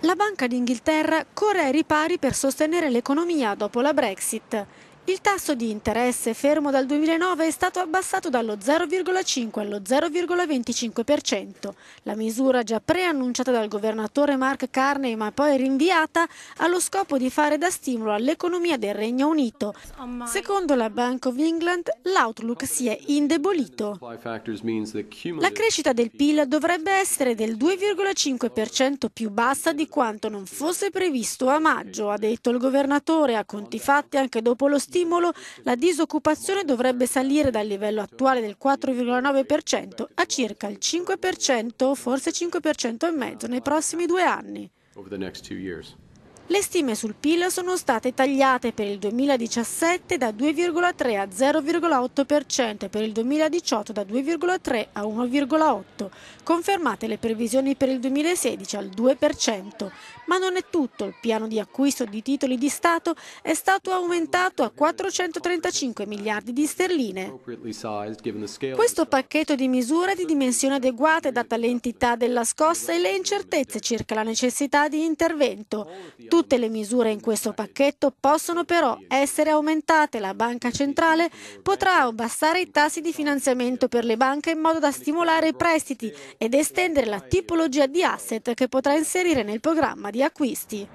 La Banca d'Inghilterra corre ai ripari per sostenere l'economia dopo la Brexit. Il tasso di interesse fermo dal 2009 è stato abbassato dallo 0,5 allo 0,25%. La misura già preannunciata dal governatore Mark Carney ma poi rinviata ha lo scopo di fare da stimolo all'economia del Regno Unito. Secondo la Bank of England l'outlook si è indebolito. La crescita del PIL dovrebbe essere del 2,5% più bassa di quanto non fosse previsto a maggio, ha detto il governatore a conti fatti anche dopo lo stimolo stimolo, la disoccupazione dovrebbe salire dal livello attuale del 4,9% a circa il 5%, forse 5,5% nei prossimi due anni. Le stime sul PIL sono state tagliate per il 2017 da 2,3 a 0,8% e per il 2018 da 2,3 a 1,8%, confermate le previsioni per il 2016 al 2%. Ma non è tutto, il piano di acquisto di titoli di Stato è stato aumentato a 435 miliardi di sterline. Questo pacchetto di misure di dimensioni adeguate data l'entità della scossa e le incertezze circa la necessità di intervento Tutte le misure in questo pacchetto possono però essere aumentate. La Banca Centrale potrà abbassare i tassi di finanziamento per le banche in modo da stimolare i prestiti ed estendere la tipologia di asset che potrà inserire nel programma di acquisti.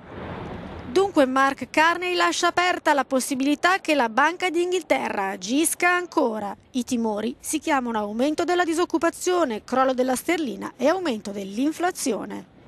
Dunque Mark Carney lascia aperta la possibilità che la Banca d'Inghilterra agisca ancora. I timori si chiamano aumento della disoccupazione, crollo della sterlina e aumento dell'inflazione.